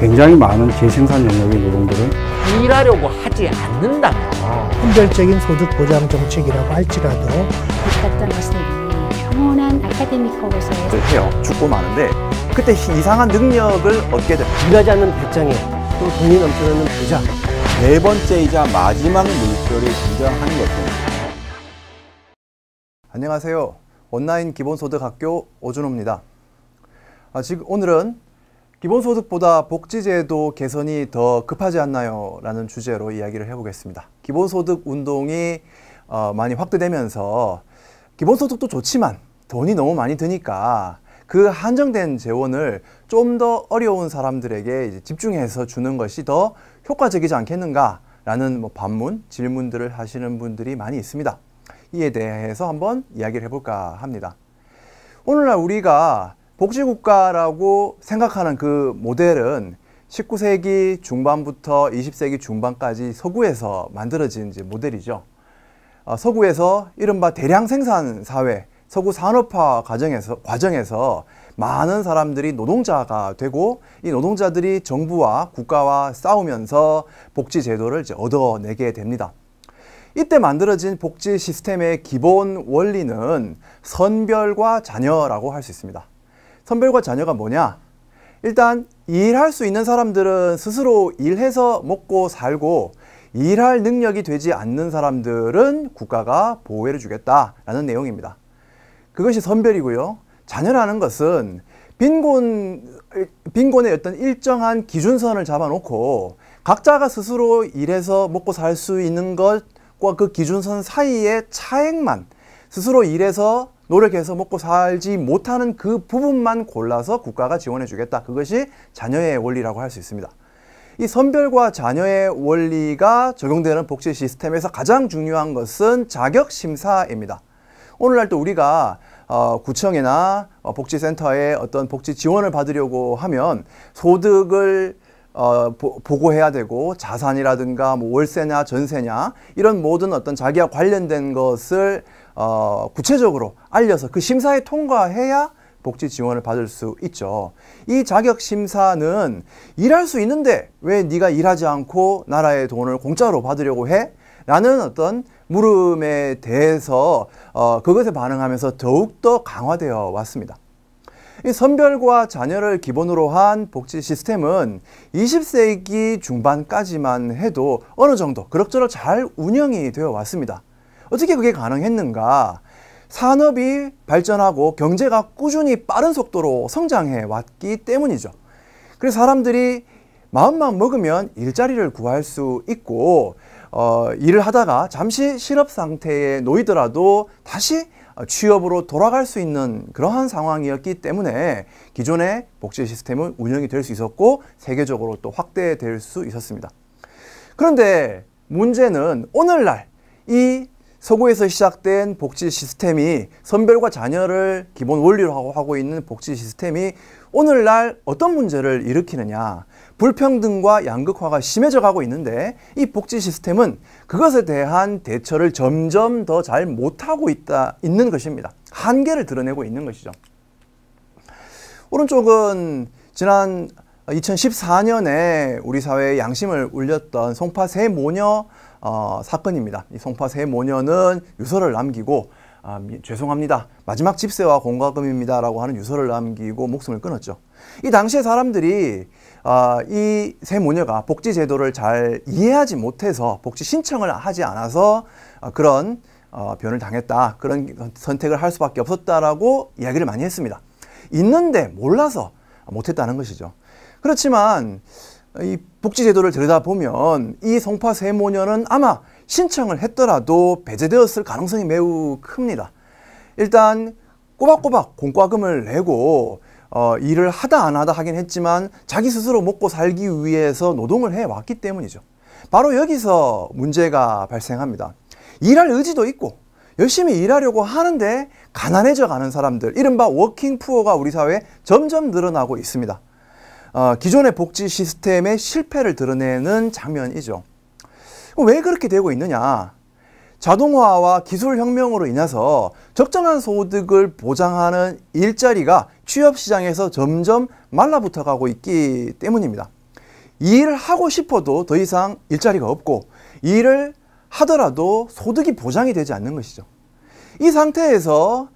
굉장히 많은 재생산 영역의 노동들을 일하려고 하지 않는다. 분별적인 소득 보장 정책이라고 할지라도 같던 것은 평온한 아카데믹하고서의 해요. 죽고 마는데 그때 이상한 능력을 얻게 됩 일하지 않는 백장에 또 돈이 넘쳐나는 부자. 네 번째이자 마지막 물결이 등장하는 것은 안녕하세요. 온라인 기본소득학교 오준호입니다. 아, 지금 오늘은 기본소득보다 복지제도 개선이 더 급하지 않나요? 라는 주제로 이야기를 해보겠습니다. 기본소득 운동이 어, 많이 확대되면서 기본소득도 좋지만 돈이 너무 많이 드니까 그 한정된 재원을 좀 더 어려운 사람들에게 집중해서 주는 것이 더 효과적이지 않겠는가라는 뭐 반문, 질문들을 하시는 분들이 많이 있습니다. 이에 대해서 한번 이야기를 해볼까 합니다. 오늘날 우리가 복지국가라고 생각하는 그 모델은 19세기 중반부터 20세기 중반까지 서구에서 만들어진 모델이죠. 어, 서구에서 이른바 대량 생산 사회, 서구 산업화 과정에서, 과정에서 많은 사람들이 노동자가 되고 이 노동자들이 정부와 국가와 싸우면서 복지 제도를 얻어내게 됩니다. 이때 만들어진 복지 시스템의 기본 원리는 선별과 자녀라고 할 수 있습니다. 선별과 자녀가 뭐냐? 일단 일할 수 있는 사람들은 스스로 일해서 먹고 살고 일할 능력이 되지 않는 사람들은 국가가 보호해를 주겠다라는 내용입니다. 그것이 선별이고요. 자녀라는 것은 빈곤, 빈곤의 어떤 일정한 기준선을 잡아놓고 각자가 스스로 일해서 먹고 살 수 있는 것과 그 기준선 사이의 차액만 스스로 일해서 노력해서 먹고 살지 못하는 그 부분만 골라서 국가가 지원해 주겠다. 그것이 자녀의 원리라고 할 수 있습니다. 이 선별과 자녀의 원리가 적용되는 복지 시스템에서 가장 중요한 것은 자격 심사입니다. 오늘날 또 우리가 어, 구청이나 어, 복지센터에 어떤 복지 지원을 받으려고 하면 소득을 어, 보, 보고해야 되고 자산이라든가 뭐 월세냐 전세냐 이런 모든 어떤 자기와 관련된 것을 어, 구체적으로 알려서 그 심사에 통과해야 복지 지원을 받을 수 있죠. 이 자격 심사는 일할 수 있는데 왜 네가 일하지 않고 나라의 돈을 공짜로 받으려고 해? 라는 어떤 물음에 대해서 어, 그것에 반응하면서 더욱더 강화되어 왔습니다. 이 선별과 자녀를 기본으로 한 복지 시스템은 20세기 중반까지만 해도 어느 정도 그럭저럭 잘 운영이 되어 왔습니다. 어떻게 그게 가능했는가? 산업이 발전하고 경제가 꾸준히 빠른 속도로 성장해 왔기 때문이죠. 그래서 사람들이 마음만 먹으면 일자리를 구할 수 있고 어, 일을 하다가 잠시 실업 상태에 놓이더라도 다시 취업으로 돌아갈 수 있는 그러한 상황이었기 때문에 기존의 복지 시스템은 운영이 될 수 있었고 세계적으로 또 확대될 수 있었습니다. 그런데 문제는 오늘날 이 서구에서 시작된 복지 시스템이 선별과 자녀를 기본 원리로 하고 있는 복지 시스템이 오늘날 어떤 문제를 일으키느냐 불평등과 양극화가 심해져 가고 있는데 이 복지 시스템은 그것에 대한 대처를 점점 더 잘 못하고 있다 있는 것입니다 한계를 드러내고 있는 것이죠 오른쪽은 지난 2014년에 우리 사회에 양심을 울렸던 송파 세 모녀 어, 사건입니다. 이 송파 세 모녀는 유서를 남기고 아, 미, 죄송합니다. 마지막 집세와 공과금입니다라고 하는 유서를 남기고 목숨을 끊었죠. 이 당시에 사람들이 아, 이세 모녀가 복지 제도를 잘 이해하지 못해서 복지 신청을 하지 않아서 아, 그런 어, 변을 당했다. 그런 선택을 할 수밖에 없었다라고 이야기를 많이 했습니다. 있는데 몰라서 못했다는 것이죠. 그렇지만 이 복지제도를 들여다보면 이 송파 세모녀는 아마 신청을 했더라도 배제되었을 가능성이 매우 큽니다. 일단 꼬박꼬박 공과금을 내고 어, 일을 하다 안 하다 하긴 했지만 자기 스스로 먹고 살기 위해서 노동을 해왔기 때문이죠. 바로 여기서 문제가 발생합니다. 일할 의지도 있고 열심히 일하려고 하는데 가난해져 가는 사람들, 이른바 워킹 푸어가 우리 사회에 점점 늘어나고 있습니다. 어, 기존의 복지 시스템의 실패를 드러내는 장면이죠. 왜 그렇게 되고 있느냐? 자동화와 기술혁명으로 인해서 적정한 소득을 보장하는 일자리가 취업시장에서 점점 말라붙어 가고 있기 때문입니다. 일을 하고 싶어도 더 이상 일자리가 없고 일을 하더라도 소득이 보장이 되지 않는 것이죠. 이 상태에서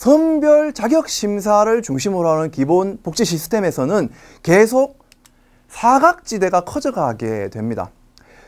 선별 자격 심사를 중심으로 하는 기본 복지 시스템에서는 계속 사각지대가 커져가게 됩니다.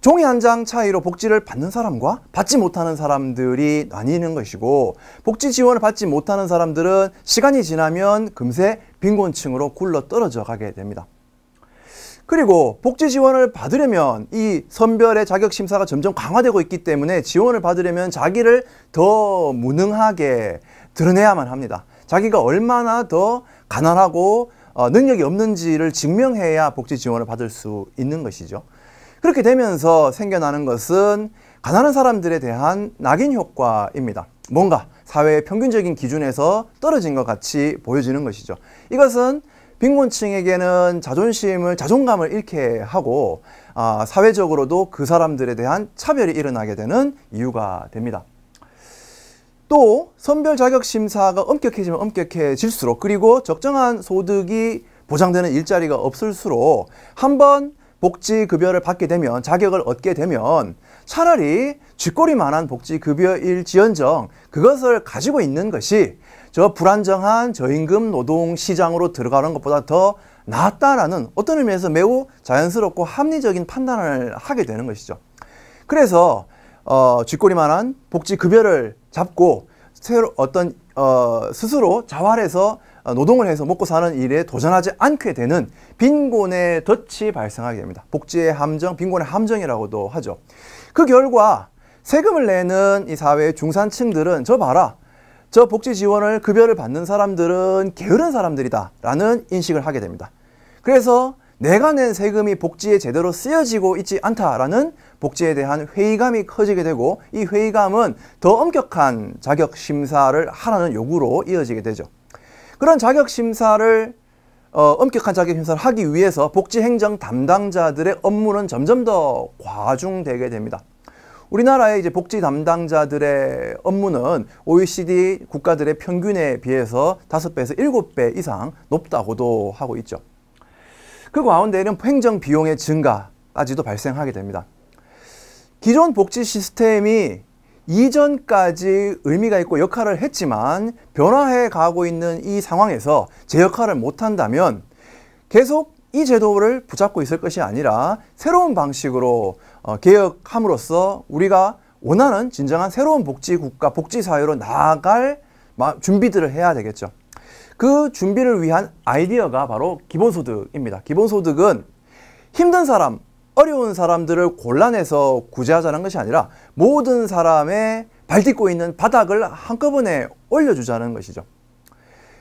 종이 한 장 차이로 복지를 받는 사람과 받지 못하는 사람들이 나뉘는 것이고 복지 지원을 받지 못하는 사람들은 시간이 지나면 금세 빈곤층으로 굴러 떨어져 가게 됩니다. 그리고 복지 지원을 받으려면 이 선별의 자격 심사가 점점 강화되고 있기 때문에 지원을 받으려면 자기를 더 무능하게 드러내야만 합니다. 자기가 얼마나 더 가난하고 어, 능력이 없는지를 증명해야 복지 지원을 받을 수 있는 것이죠. 그렇게 되면서 생겨나는 것은 가난한 사람들에 대한 낙인 효과입니다. 뭔가 사회의 평균적인 기준에서 떨어진 것 같이 보여지는 것이죠. 이것은 빈곤층에게는 자존심을 자존감을 잃게 하고 아, 사회적으로도 그 사람들에 대한 차별이 일어나게 되는 이유가 됩니다. 또 선별 자격 심사가 엄격해지면 엄격해질수록 그리고 적정한 소득이 보장되는 일자리가 없을수록 한 번 복지급여를 받게 되면 자격을 얻게 되면 차라리 쥐꼬리만한 복지급여일지연정 그것을 가지고 있는 것이 저 불안정한 저임금 노동시장으로 들어가는 것보다 더 낫다라는 어떤 의미에서 매우 자연스럽고 합리적인 판단을 하게 되는 것이죠. 그래서 어, 쥐꼬리만한 복지급여를 잡고 새로 어떤 어, 스스로 자활해서 어, 노동을 해서 먹고 사는 일에 도전하지 않게 되는 빈곤의 덫이 발생하게 됩니다. 복지의 함정, 빈곤의 함정이라고도 하죠. 그 결과 세금을 내는 이 사회의 중산층들은 저 봐라. 저 복지 지원을 급여를 받는 사람들은 게으른 사람들이다 라는 인식을 하게 됩니다. 그래서 내가 낸 세금이 복지에 제대로 쓰여지고 있지 않다라는 복지에 대한 회의감이 커지게 되고 이 회의감은 더 엄격한 자격 심사를 하라는 요구로 이어지게 되죠. 그런 자격 심사를 어, 엄격한 자격 심사를 하기 위해서 복지 행정 담당자들의 업무는 점점 더 과중되게 됩니다. 우리나라의 이제 복지 담당자들의 업무는 OECD 국가들의 평균에 비해서 다 배에서 일배 이상 높다고도 하고 있죠. 그 가운데에는 행정 비용의 증가까지도 발생하게 됩니다. 기존 복지 시스템이 이전까지 의미가 있고 역할을 했지만 변화해 가고 있는 이 상황에서 제 역할을 못한다면 계속 이 제도를 붙잡고 있을 것이 아니라 새로운 방식으로 어, 개혁함으로써 우리가 원하는 진정한 새로운 복지 국가, 복지 사회로 나아갈 준비들을 해야 되겠죠. 그 준비를 위한 아이디어가 바로 기본소득입니다. 기본소득은 힘든 사람, 어려운 사람들을 골라내서 구제하자는 것이 아니라 모든 사람의 발딛고 있는 바닥을 한꺼번에 올려주자는 것이죠.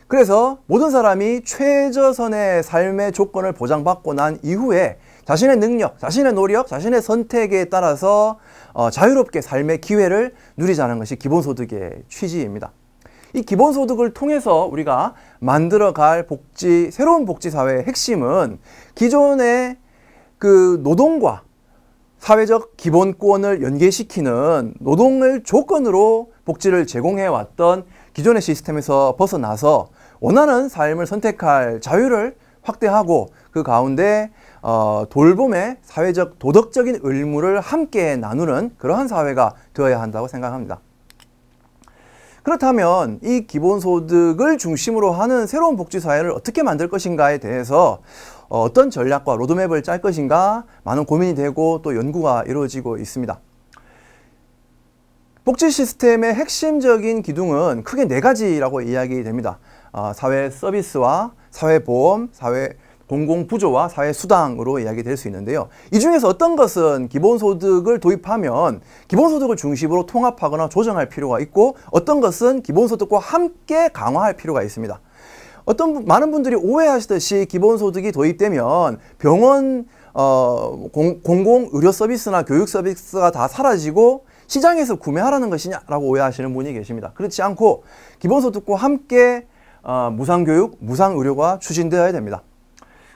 그래서 모든 사람이 최저선의 삶의 조건을 보장받고 난 이후에 자신의 능력, 자신의 노력, 자신의 선택에 따라서 어, 자유롭게 삶의 기회를 누리자는 것이 기본소득의 취지입니다. 이 기본소득을 통해서 우리가 만들어갈 복지, 새로운 복지사회의 핵심은 기존의 그 노동과 사회적 기본권을 연계시키는 노동을 조건으로 복지를 제공해 왔던 기존의 시스템에서 벗어나서 원하는 삶을 선택할 자유를 확대하고 그 가운데 어, 돌봄의 사회적 도덕적인 의무를 함께 나누는 그러한 사회가 되어야 한다고 생각합니다. 그렇다면 이 기본소득을 중심으로 하는 새로운 복지사회를 어떻게 만들 것인가에 대해서 어, 어떤 전략과 로드맵을 짤 것인가 많은 고민이 되고 또 연구가 이루어지고 있습니다. 복지 시스템의 핵심적인 기둥은 크게 네 가지라고 이야기됩니다. 어, 사회 서비스와 사회보험, 사회 공공부조와 사회수당으로 이야기될 수 있는데요. 이 중에서 어떤 것은 기본소득을 도입하면 기본소득을 중심으로 통합하거나 조정할 필요가 있고 어떤 것은 기본소득과 함께 강화할 필요가 있습니다. 어떤 많은 분들이 오해하시듯이 기본소득이 도입되면 병원 어, 공, 공공 의료 서비스나 교육 서비스가 다 사라지고 시장에서 구매하라는 것이냐라고 오해하시는 분이 계십니다. 그렇지 않고 기본소득과 함께 어, 무상교육, 무상의료가 추진되어야 됩니다.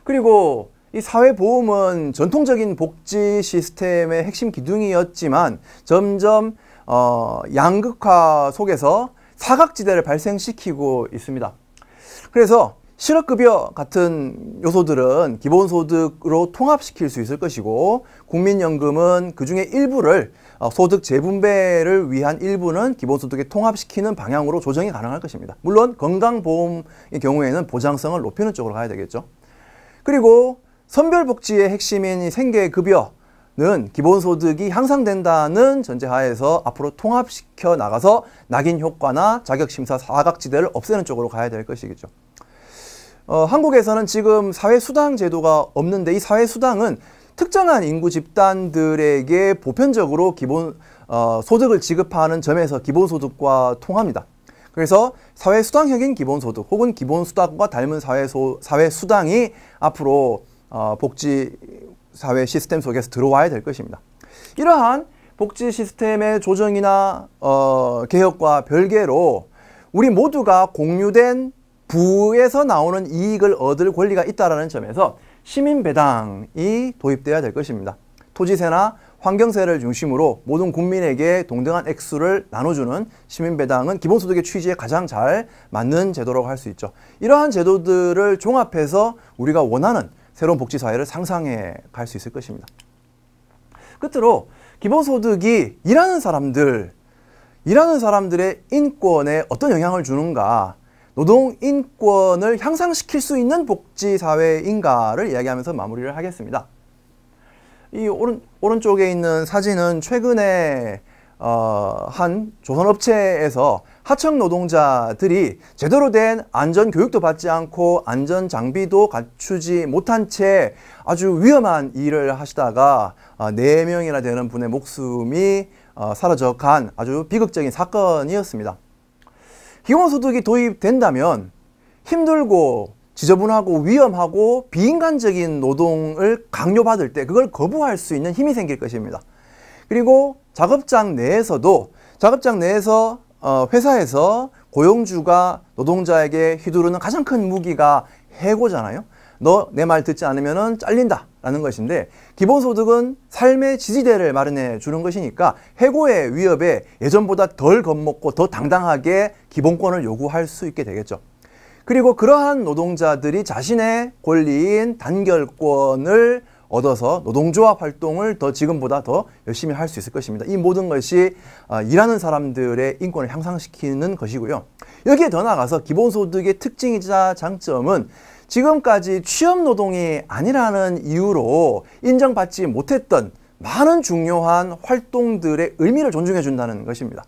그리고 이 사회보험은 전통적인 복지 시스템의 핵심 기둥이었지만 점점 어, 양극화 속에서 사각지대를 발생시키고 있습니다. 그래서 실업급여 같은 요소들은 기본소득으로 통합시킬 수 있을 것이고 국민연금은 그중에 일부를 어, 소득 재분배를 위한 일부는 기본소득에 통합시키는 방향으로 조정이 가능할 것입니다. 물론 건강보험의 경우에는 보장성을 높이는 쪽으로 가야 되겠죠. 그리고 선별복지의 핵심인 생계급여는 기본소득이 향상된다는 전제하에서 앞으로 통합시켜 나가서 낙인 효과나 자격심사 사각지대를 없애는 쪽으로 가야 될 것이겠죠. 어, 한국에서는 지금 사회수당 제도가 없는데 이 사회수당은 특정한 인구 집단들에게 보편적으로 기본 어, 소득을 지급하는 점에서 기본소득과 통합니다. 그래서 사회수당형인 기본소득 혹은 기본수당과 닮은 사회소, 사회수당이 앞으로 어, 복지 사회 시스템 속에서 들어와야 될 것입니다. 이러한 복지 시스템의 조정이나 어, 개혁과 별개로 우리 모두가 공유된 부에서 나오는 이익을 얻을 권리가 있다는 점에서 시민배당이 도입돼야 될 것입니다. 토지세나 환경세를 중심으로 모든 국민에게 동등한 액수를 나눠주는 시민배당은 기본소득의 취지에 가장 잘 맞는 제도라고 할 수 있죠. 이러한 제도들을 종합해서 우리가 원하는 새로운 복지사회를 상상해 갈 수 있을 것입니다. 끝으로 기본소득이 일하는 사람들, 일하는 사람들의 인권에 어떤 영향을 주는가 노동 인권을 향상시킬 수 있는 복지사회인가를 이야기하면서 마무리를 하겠습니다. 이 오른, 오른쪽에 있는 사진은 최근에 어, 한 조선업체에서 하청 노동자들이 제대로 된 안전 교육도 받지 않고 안전 장비도 갖추지 못한 채 아주 위험한 일을 하시다가 4명이나 어, 되는 분의 목숨이 어, 사라져 간 아주 비극적인 사건이었습니다. 기본소득이 도입된다면 힘들고 지저분하고 위험하고 비인간적인 노동을 강요받을 때 그걸 거부할 수 있는 힘이 생길 것입니다. 그리고 작업장 내에서도 작업장 내에서 어, 회사에서 고용주가 노동자에게 휘두르는 가장 큰 무기가 해고잖아요. 너 내 말 듣지 않으면 잘린다 라는 것인데 기본소득은 삶의 지지대를 마련해 주는 것이니까 해고의 위협에 예전보다 덜 겁먹고 더 당당하게 기본권을 요구할 수 있게 되겠죠. 그리고 그러한 노동자들이 자신의 권리인 단결권을 얻어서 노동조합 활동을 더 지금보다 더 열심히 할 수 있을 것입니다. 이 모든 것이 아, 일하는 사람들의 인권을 향상시키는 것이고요. 여기에 더 나아가서 기본소득의 특징이자 장점은 지금까지 취업노동이 아니라는 이유로 인정받지 못했던 많은 중요한 활동들의 의미를 존중해 준다는 것입니다.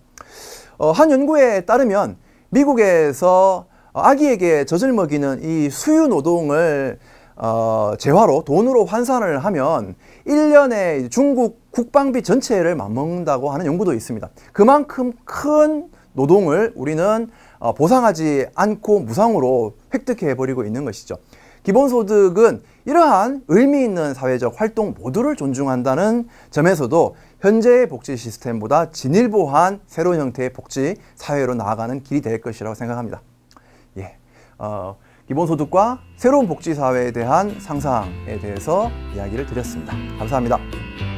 어, 한 연구에 따르면 미국에서 어, 아기에게 젖을 먹이는 이 수유 노동을 어, 재화로 돈으로 환산을 하면 1년에 중국 국방비 전체를 맞먹는다고 하는 연구도 있습니다. 그만큼 큰 노동을 우리는 어, 보상하지 않고 무상으로 획득해버리고 있는 것이죠. 기본소득은 이러한 의미 있는 사회적 활동 모두를 존중한다는 점에서도 현재의 복지 시스템보다 진일보한 새로운 형태의 복지 사회로 나아가는 길이 될 것이라고 생각합니다. 어, 기본소득과 새로운 복지사회에 대한 상상에 대해서 이야기를 드렸습니다. 감사합니다.